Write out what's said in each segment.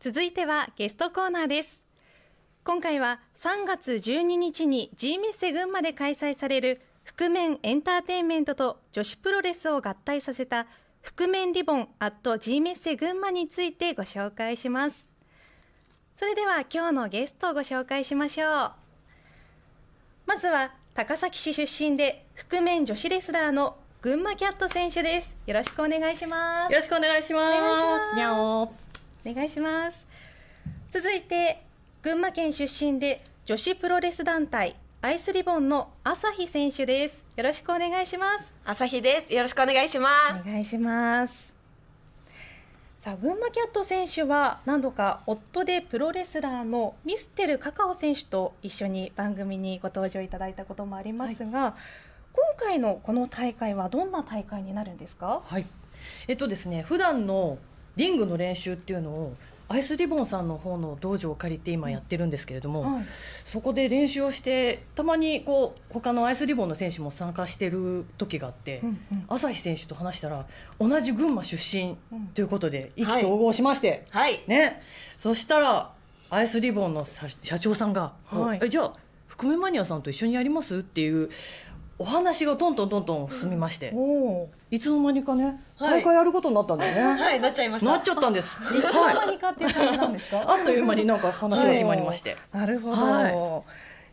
続いてはゲストコーナーです今回は3月12日に G メッセ群馬で開催される覆面エンターテインメントと女子プロレスを合体させた覆面リボン G メッセ群馬についてご紹介しますそれでは今日のゲストをご紹介しましょうまずは高崎市出身で覆面女子レスラーの群馬キャット選手ですよろしくお願いしますよろしくお願いしますお願いします続いて群馬県出身で女子プロレス団体アイスリボンの朝日選手です。よろしくお願いします。朝日です。よろしくお願いします。お願いします。さあ、群馬キャット選手は何度か夫でプロレスラーのミステルカカオ選手と一緒に番組にご登場いただいたこともありますが、はい、今回のこの大会はどんな大会になるんですか？はい。えっとですね、普段のリングの練習っていうのをアイスリボンさんの方の道場を借りて今やってるんですけれども、そこで練習をしてたまにこう他のアイスリボンの選手も参加してる時があって、うんうん、朝日選手と話したら同じ群馬出身ということで意気投合しまして、はい、ね、そしたらアイスリボンの社長さんが「はい、えじゃあ福目マニアさんと一緒にやります?」っていうお話がどんどんどんどん進みまして、うん、いつの間にかね、はい、大会やることになったんだよね。はい、なっちゃいました。なっちゃったんです。いつの間にかっていう感じなんですか。あっという間になんか話が決まりまして。なるほど。はい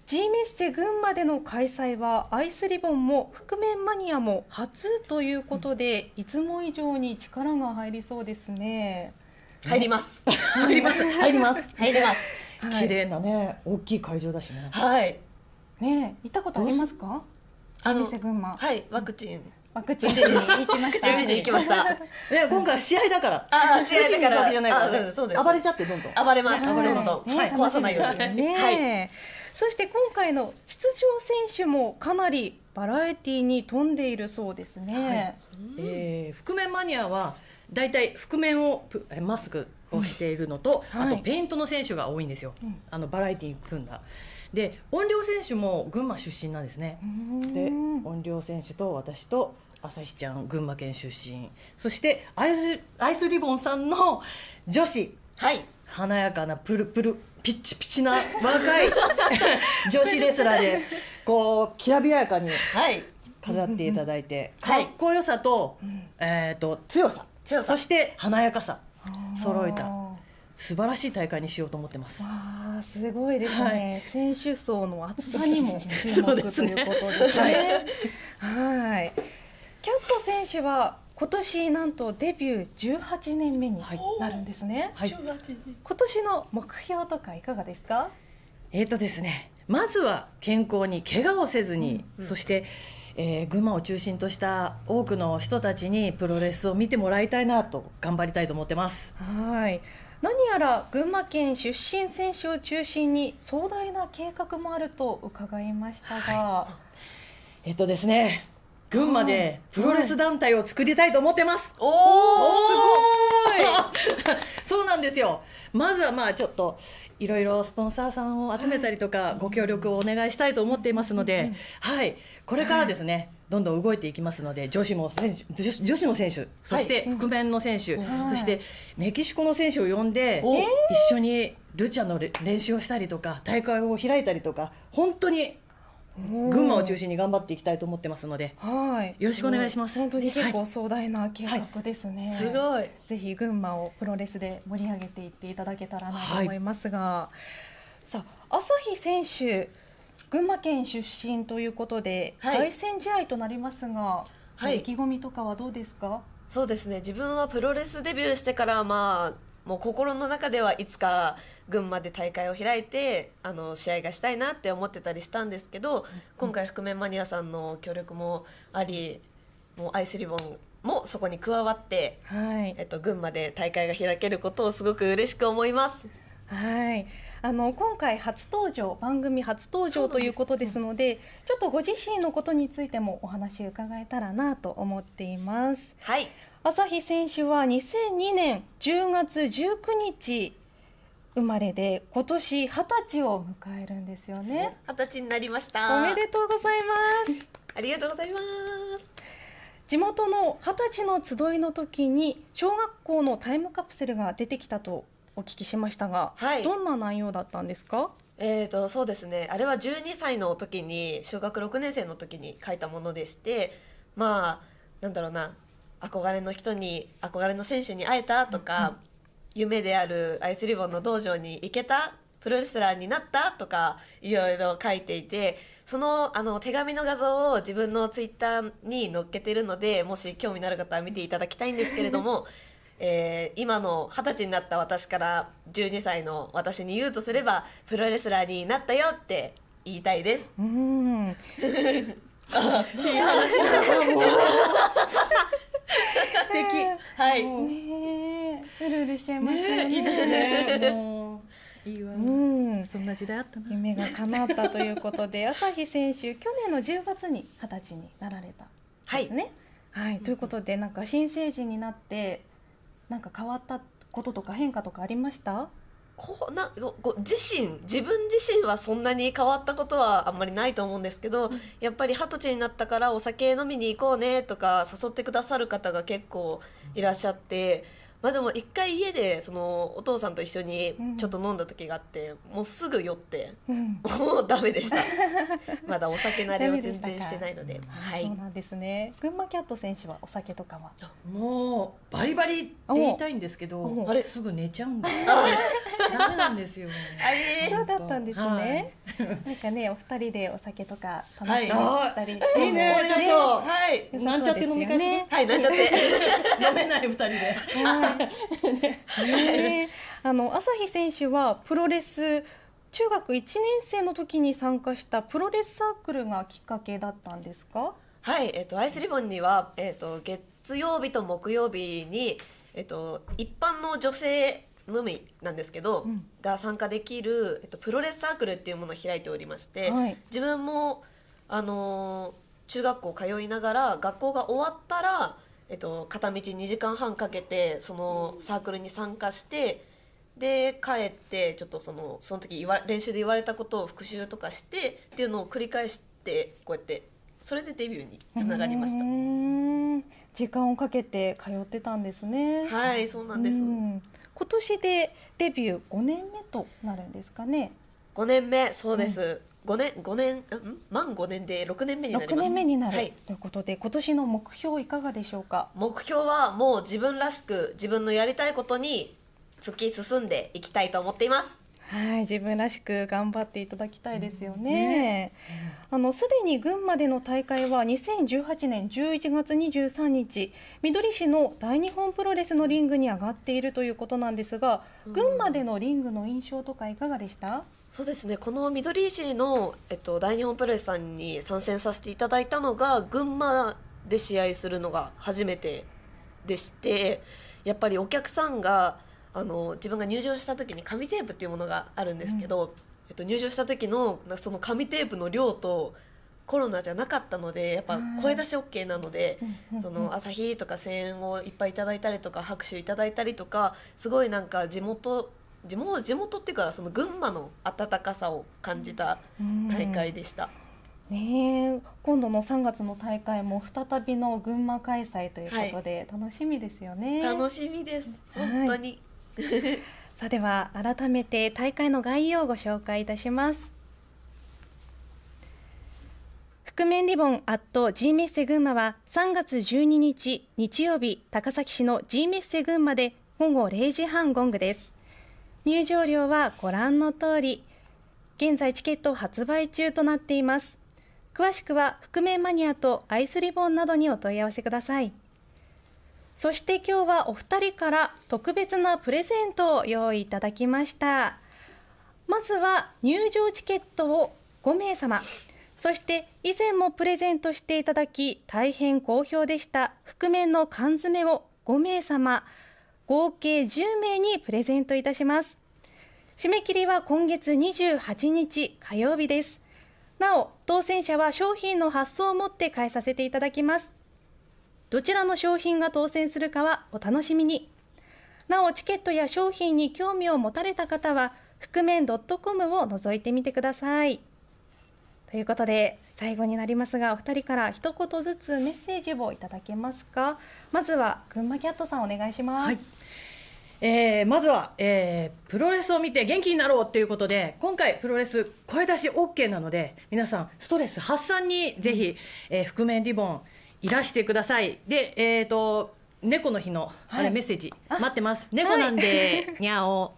G メッセ群馬での開催はアイスリボンも覆面マニアも初ということで、いつも以上に力が入りそうですね。入ります。入ります。入ります。入ります。綺麗なね、大きい会場だしね。はい。ね、行ったことありますか？あのはいワクチン、ワクチンに行きました。に行きました。ね、今回試合だから。あ、あ、試合だから。あ、暴れちゃってどんどん。暴れます。暴れます。はい、壊さないように。はい。そして今回の出場選手もかなりバラエティーに富んでいるそうですね。ええ、覆面マニアはだいたい覆面をマスクをしているのと、あとペイントの選手が多いんですよ。あのバラエティーに組んだ。で音量選手も群馬出身なんですねで音量選手と私と朝日ちゃん群馬県出身そしてアイスアイスリボンさんの女子はい華やかなプルプルピッチピチな若い 女子レスラーでこうきらびやかに飾っていただいて、はい、かっこよさと,、えーと、強さ強さそして華やかさ揃えた素晴らしい大会にしようと思ってます。すごいですね、はい、選手層の厚さにも注目ね、ということですね。はい、キャット選手は今年なんとデビュー18年目になるんですね。はい、今年の目標とかいかがですか？えっ、ー、とですね、まずは健康に怪我をせずに、うん、そして。えー、群馬を中心とした多くの人たちにプロレスを見てもらいたいなと頑張りたいと思ってます。はい。何やら群馬県出身選手を中心に壮大な計画もあると伺いましたが、はい、えっとですね群馬でプロレス団体を作りたいと思ってます、はい、おおすごい そうなんですよまずはまあちょっといろいろスポンサーさんを集めたりとか、ご協力をお願いしたいと思っていますので、はいこれからですね、はい、どんどん動いていきますので女子も選手女子の選手そして覆面の選手、はい、そしてメキシコの選手を呼んで一緒にルチャの練習をしたりとか大会を開いたりとか本当に群馬を中心に頑張っていきたいと思ってますので、はい、よろしくお願いします。本当に結構壮大な計画ですね。はいはい、すごい。ぜひ群馬をプロレスで盛り上げていっていただけたらなと思いますが、はい、さあ朝日選手群馬県出身ということで、凱戦試合となりますが、意気込みとかはどうですか？そうですね。自分はプロレスデビューしてからまあ。もう心の中ではいつか群馬で大会を開いてあの試合がしたいなって思ってたりしたんですけど、今回覆面マニアさんの協力もありもうアイスリボンもそこに加わって、はいえっと、群馬で大会が開けることをすごく嬉しく思います。はいあの今回初登場番組初登場ということですので、ちょっとご自身のことについてもお話伺えたらなと思っています。はい朝日選手は2002年10月19日生まれで今年20歳を迎えるんですよね20歳になりましたおめでとうございます ありがとうございます地元の20歳の集いの時に小学校のタイムカプセルが出てきたとお聞きしましたが、はい、どんな内容だったんですかえーと、そうですねあれは12歳の時に小学6年生の時に書いたものでしてまあなんだろうな憧れの人に憧れの選手に会えたとか、夢であるアイスリボンの道場に行けたプロレスラーになったとかいろいろ書いていてそのあの手紙の画像を自分のツイッターに載っけてるのでもし興味のある方は見ていただきたいんですけれども、えー、今の二十歳になった私から12歳の私に言うとすればプロレスラーになったよって言いたいです。うん 素 敵はいねうるうるしちゃいますねいいですねもういいわ、うん、そんな時代あったな夢が叶ったということで朝日選手去年の10月に二十歳になられたですねはい、ということでなんか新成人になってなんか変わったこととか変化とかありましたこうなご自身自分自身はそんなに変わったことはあんまりないと思うんですけど、うん、やっぱり二十歳になったからお酒飲みに行こうねとか誘ってくださる方が結構いらっしゃって。まあでも一回家でそのお父さんと一緒にちょっと飲んだ時があって、うん、もうすぐ酔って、うん、もうダメでした まだお酒慣れを全然してないのではい、そうなんですね群馬キャット選手はお酒とかはもうバリバリって言いたいんですけどあれすぐ寝ちゃうんだダメなんですよ、あれそうだったんですね、はい、なんかねお二人でお酒とか楽しんだりして、はい、いいねちょっと、はいなんちゃって飲み会ねはいなんちゃって 飲めない二人で あの朝日選手はプロレス中学1年生の時に参加したプロレスサークルがきっかけだったんですかはい、えっと、アイスリボンには、えっと、月曜日と木曜日に、えっと、一般の女性のみなんですけど、うん、が参加できる、えっと、プロレスサークルっていうものを開いておりまして、はい、自分も、あの中学校通いながら学校が終わったらえっと、片道2時間半かけてそのサークルに参加してで帰ってちょっとそのその時言わ練習で言われたことを復習とかしてっていうのを繰り返してこうやってそれでデビューにつながりました時間をかけて通ってたんですねはいそうなんです今年でデビュー5年目となるんですかね五年目そうです、うん5年5年うん満5年で6年目になります6年目になる、はい、ということで今年の目標いかがでしょうか目標はもう自分らしく自分のやりたいことに突き進んでいきたいと思っていますはい、自分らしく頑張っていただきたいですよね。うん、あのすでに群馬での大会は2018年11月23日、みどり市の大日本プロレスのリングに上がっているということなんですが、群馬でのリングの印象とかいかがでした？うん、そうですね。このみどり市のえっと大日本プロレスさんに参戦させていただいたのが群馬で試合するのが初めてでして、やっぱりお客さんがあの自分が入場した時に紙テープっていうものがあるんですけど、うん、えっと、入場した時のその紙テープの量とコロナじゃなかったのでやっぱ声出し OK なので、その朝日とか声援をいっぱいいただいたりとか拍手いただいたりとかすごいなんか地元地元地元っていうかその群馬の温かさを感じた大会でした。うん、ね今度の3月の大会も再びの群馬開催ということで、楽しみですよね楽しみです本当に、はい さあでは改めて大会の概要をご紹介いたします覆面リボン G メッセ群馬は3月12日日曜日高崎市の G メッセ群馬で午後0時半ゴングです入場料はご覧の通り現在チケット発売中となっています詳しくは覆面マニアとアイスリボンなどにお問い合わせくださいそして今日はお二人から特別なプレゼントを用意いただきましたまずは入場チケットを5名様そして以前もプレゼントしていただき大変好評でした覆面の缶詰を5名様合計10名にプレゼントいたします締め切りは今月28日火曜日ですなお当選者は商品の発送をもって返させていただきますどちらの商品が当選するかはお楽しみになおチケットや商品に興味を持たれた方は覆面 .com を覗いてみてくださいということで最後になりますがお二人から一言ずつメッセージをいただけますかまずは群馬キャットさんお願いします、はい、えー、まずは、えー、プロレスを見て元気になろうということで今回プロレス声出し OK なので皆さんストレス発散にぜひ、えー、覆面リボンいらしてください。で、えっ、ー、と、猫の日の、あれメッセージ、はい、待ってます。猫なんで、はい、にゃお。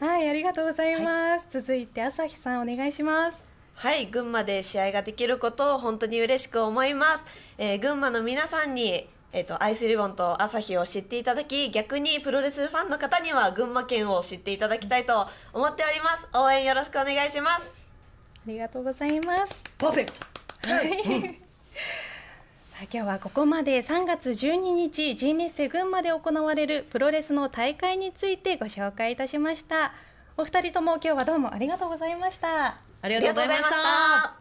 はい、ありがとうございます。はい、続いて朝日さんお願いします。はい、群馬で試合ができることを本当に嬉しく思います。えー、群馬の皆さんに。えっ、ー、と、アイスリボンと朝日を知っていただき逆にプロレスファンの方には群馬県を知っていただきたいと思っております応援よろしくお願いしますありがとうございますパーフェクトはい、今日はここまで3月12日 G メッセ群馬で行われるプロレスの大会についてご紹介いたしましたお二人とも今日はどうもありがとうございましたありがとうございました